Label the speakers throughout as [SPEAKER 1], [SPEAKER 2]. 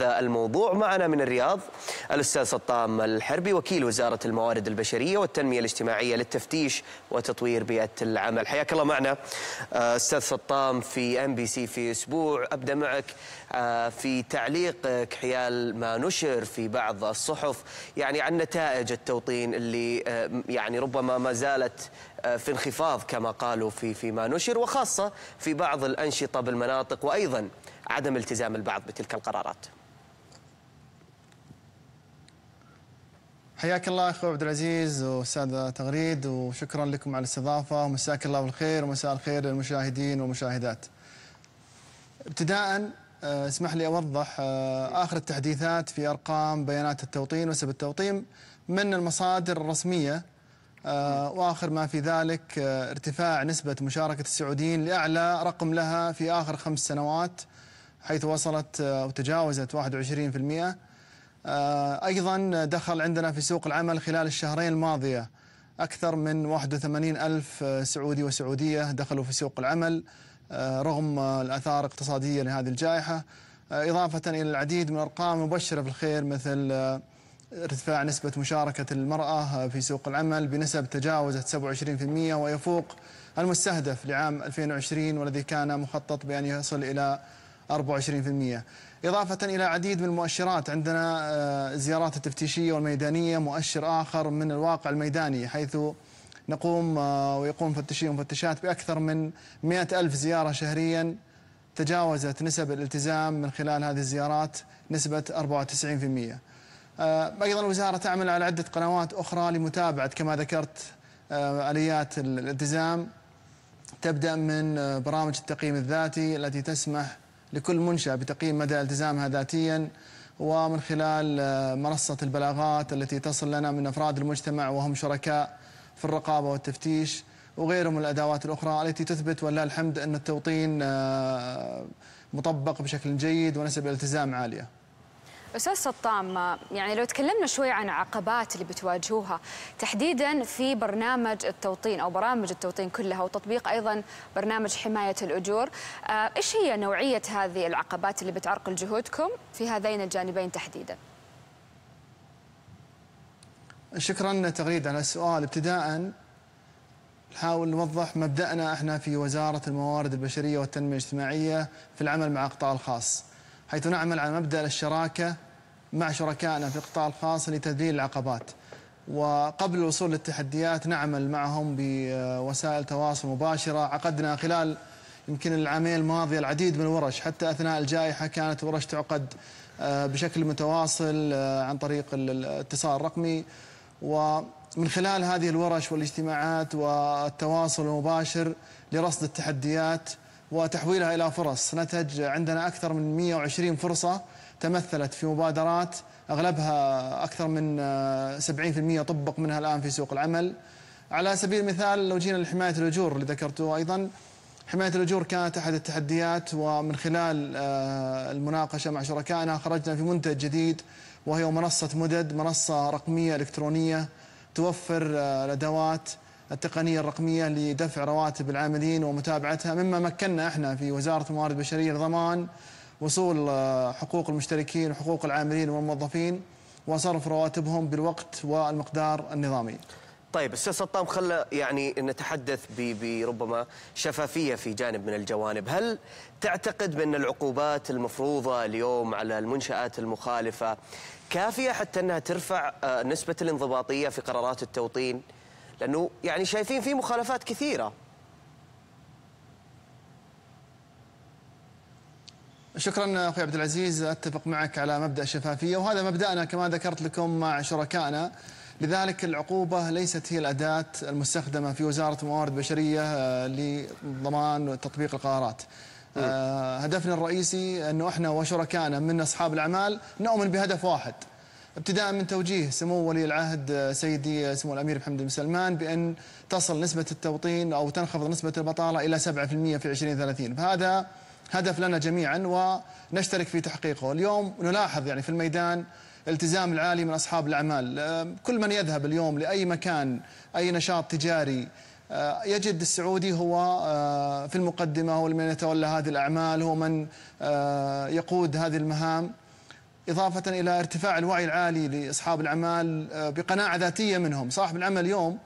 [SPEAKER 1] هذا الموضوع معنا من الرياض الأستاذ سطام الحربي وكيل وزارة الموارد البشرية والتنمية الاجتماعية للتفتيش وتطوير بيئة العمل حياك الله معنا آه، أستاذ سطام في ام بي سي في أسبوع أبدأ معك آه، في تعليقك حيال ما نشر في بعض الصحف يعني عن نتائج التوطين اللي آه، يعني ربما ما زالت في انخفاض كما قالوا في فيما نشر وخاصة في بعض الأنشطة بالمناطق وأيضا عدم التزام البعض بتلك القرارات
[SPEAKER 2] حياك الله اخوي عبد العزيز واستاذ تغريد وشكرا لكم على الاستضافه ومساك الله بالخير ومساء الخير للمشاهدين والمشاهدات. ابتداء آه، اسمح لي اوضح آه، اخر التحديثات في ارقام بيانات التوطين ونسب التوطين من المصادر الرسميه آه، واخر ما في ذلك ارتفاع نسبه مشاركه السعوديين لاعلى رقم لها في اخر خمس سنوات حيث وصلت وتجاوزت 21% آه، أيضا دخل عندنا في سوق العمل خلال الشهرين الماضية أكثر من 81 ألف سعودي وسعودية دخلوا في سوق العمل آه، رغم الأثار الاقتصادية لهذه الجائحة آه، إضافة إلى العديد من الأرقام مبشرة بالخير مثل ارتفاع نسبة مشاركة المرأة في سوق العمل بنسب تجاوزت 27% ويفوق المستهدف لعام 2020 والذي كان مخطط بأن يصل إلى 24% إضافة إلى عديد من المؤشرات عندنا آه، الزيارات التفتيشية والميدانية مؤشر آخر من الواقع الميداني حيث نقوم آه، ويقوم فتشي ومفتشات بأكثر من 100 ألف زيارة شهريا تجاوزت نسب الالتزام من خلال هذه الزيارات نسبة 94% آه، أيضا الوزارة تعمل على عدة قنوات أخرى لمتابعة كما ذكرت آليات الالتزام تبدأ من برامج التقييم الذاتي التي تسمح لكل منشأة بتقييم مدى التزامها ذاتيا ومن خلال آه، منصة البلاغات التي تصل لنا من أفراد المجتمع وهم شركاء في الرقابة والتفتيش وغيرهم من الأدوات الأخرى التي تثبت ولله الحمد أن التوطين آه، مطبق بشكل جيد ونسب الالتزام عالية
[SPEAKER 3] استاذ سطام يعني لو تكلمنا شوي عن عقبات اللي بتواجهوها تحديدا في برنامج التوطين او برامج التوطين كلها وتطبيق ايضا برنامج حمايه الاجور آه، ايش هي نوعيه هذه العقبات اللي بتعرقل جهودكم في هذين الجانبين تحديدا
[SPEAKER 2] شكرا تغريد على السؤال ابتداء نحاول نوضح مبدأنا احنا في وزارة الموارد البشرية والتنمية الاجتماعية في العمل مع القطاع الخاص حيث نعمل على مبدأ الشراكة مع شركائنا في القطاع الخاص لتذليل العقبات وقبل الوصول للتحديات نعمل معهم بوسائل تواصل مباشرة عقدنا خلال يمكن العامين الماضية العديد من الورش حتى أثناء الجائحة كانت ورش تعقد آه، بشكل متواصل آه، عن طريق الاتصال الرقمي ومن خلال هذه الورش والاجتماعات والتواصل المباشر لرصد التحديات وتحويلها إلى فرص نتج عندنا أكثر من 120 فرصة تمثلت في مبادرات أغلبها أكثر من 70% آه، طبق منها الآن في سوق العمل على سبيل المثال لو جينا لحماية الأجور اللي ذكرته أيضا حماية الأجور كانت أحد التحديات ومن خلال آه، المناقشة مع شركائنا خرجنا في منتج جديد وهي منصة مدد منصة رقمية إلكترونية توفر آه، الأدوات التقنية الرقمية لدفع رواتب العاملين ومتابعتها مما مكنا احنا في وزارة الموارد البشرية لضمان وصول آه، حقوق المشتركين وحقوق العاملين والموظفين وصرف رواتبهم بالوقت والمقدار النظامي
[SPEAKER 1] طيب استاذ سطام خلى يعني نتحدث بربما شفافيه في جانب من الجوانب، هل تعتقد بان العقوبات المفروضه اليوم على المنشات المخالفه كافيه حتى انها ترفع آه، نسبه الانضباطيه في قرارات التوطين؟ لانه يعني شايفين في مخالفات كثيره
[SPEAKER 2] شكرا اخوي عبد العزيز اتفق معك على مبدا الشفافيه وهذا مبدانا كما ذكرت لكم مع شركائنا لذلك العقوبه ليست هي الاداه المستخدمه في وزاره الموارد البشريه آه، لضمان تطبيق القرارات. آه، هدفنا الرئيسي انه احنا وشركائنا من اصحاب الاعمال نؤمن بهدف واحد. ابتداء من توجيه سمو ولي العهد آه، سيدي سمو الامير محمد بن سلمان بان تصل نسبه التوطين او تنخفض نسبه البطاله الى 7% في 2030 فهذا هدف لنا جميعا ونشترك في تحقيقه اليوم نلاحظ يعني في الميدان التزام العالي من أصحاب الأعمال كل من يذهب اليوم لأي مكان أي نشاط تجاري يجد السعودي هو في المقدمة هو من يتولى هذه الأعمال هو من يقود هذه المهام إضافة إلى ارتفاع الوعي العالي لأصحاب الأعمال بقناعة ذاتية منهم صاحب العمل اليوم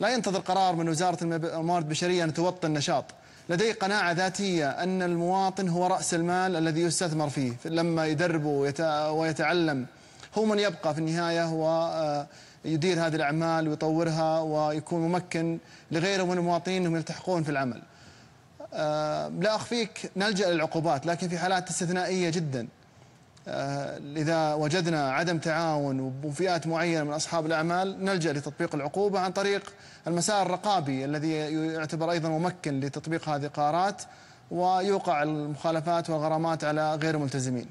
[SPEAKER 2] لا ينتظر قرار من وزارة الموارد البشرية أن توطي النشاط لديه قناعة ذاتية أن المواطن هو رأس المال الذي يستثمر فيه لما يدربه ويتعلم هو من يبقى في النهاية هو آه، يدير هذه الأعمال ويطورها ويكون ممكن لغيره من المواطنين أنهم يلتحقون في العمل آه، لا أخفيك نلجأ للعقوبات لكن في حالات استثنائية جداً آه، إذا وجدنا عدم تعاون وفئات معينة من أصحاب الأعمال نلجأ لتطبيق العقوبة عن طريق المسار الرقابي الذي يعتبر أيضا ممكن لتطبيق هذه القرارات ويوقع المخالفات والغرامات على غير الملتزمين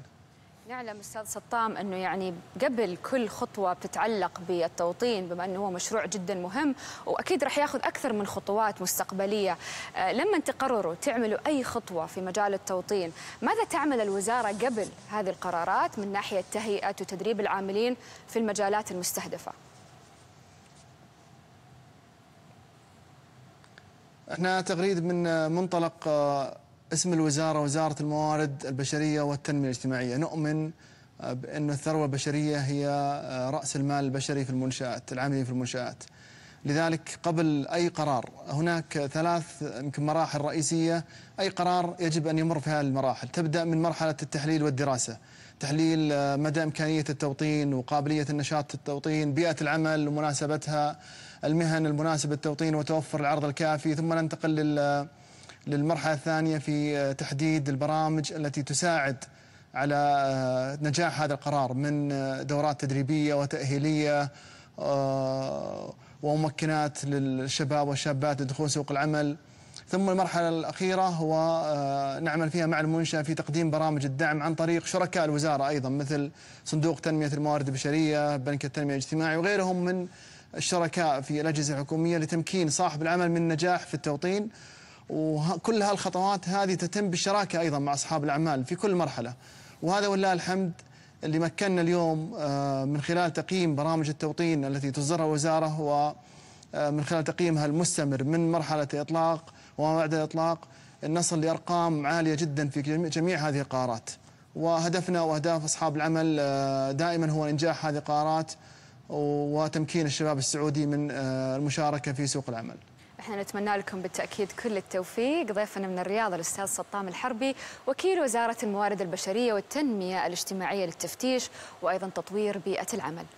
[SPEAKER 3] نعلم استاذ سطام انه يعني قبل كل خطوه بتتعلق بالتوطين بما انه هو مشروع جدا مهم واكيد راح ياخذ اكثر من خطوات مستقبليه آه، لما تقرروا تعملوا اي خطوه في مجال التوطين ماذا تعمل الوزاره قبل هذه القرارات من ناحيه تهيئه وتدريب العاملين في المجالات المستهدفه
[SPEAKER 2] احنا تغريد من منطلق آه، اسم الوزارة وزارة الموارد البشرية والتنمية الاجتماعية نؤمن آه، بأن الثروة البشرية هي آه، رأس المال البشري في المنشآت العاملين في المنشآت لذلك قبل أي قرار هناك ثلاث يمكن مراحل رئيسية أي قرار يجب أن يمر في هذه المراحل تبدأ من مرحلة التحليل والدراسة تحليل آه، مدى إمكانية التوطين وقابلية النشاط التوطين بيئة العمل ومناسبتها المهن المناسبة للتوطين وتوفر العرض الكافي ثم ننتقل لل للمرحلة الثانية في آه، تحديد البرامج التي تساعد على آه، نجاح هذا القرار من آه، دورات تدريبية وتأهيلية وممكنات للشباب والشابات لدخول سوق العمل ثم المرحلة الأخيرة هو نعمل فيها مع المنشأة في تقديم برامج الدعم عن طريق شركاء الوزارة أيضا مثل صندوق تنمية الموارد البشرية بنك التنمية الاجتماعي وغيرهم من الشركاء في الأجهزة الحكومية لتمكين صاحب العمل من النجاح في التوطين وكل هالخطوات هذه تتم بالشراكة أيضا مع أصحاب الأعمال في كل مرحلة وهذا ولله الحمد اللي مكننا اليوم آه، من خلال تقييم برامج التوطين التي تصدرها وزارة ومن آه، خلال تقييمها المستمر من مرحلة إطلاق وما بعد الإطلاق نصل لأرقام عالية جدا في جميع هذه القارات وهدفنا وأهداف أصحاب العمل آه، دائما هو إنجاح هذه القارات وتمكين الشباب السعودي من المشاركة في سوق العمل
[SPEAKER 3] احنا نتمنى لكم بالتاكيد كل التوفيق ضيفنا من الرياض الاستاذ سطام الحربي وكيل وزاره الموارد البشريه والتنميه الاجتماعيه للتفتيش وايضا تطوير بيئه العمل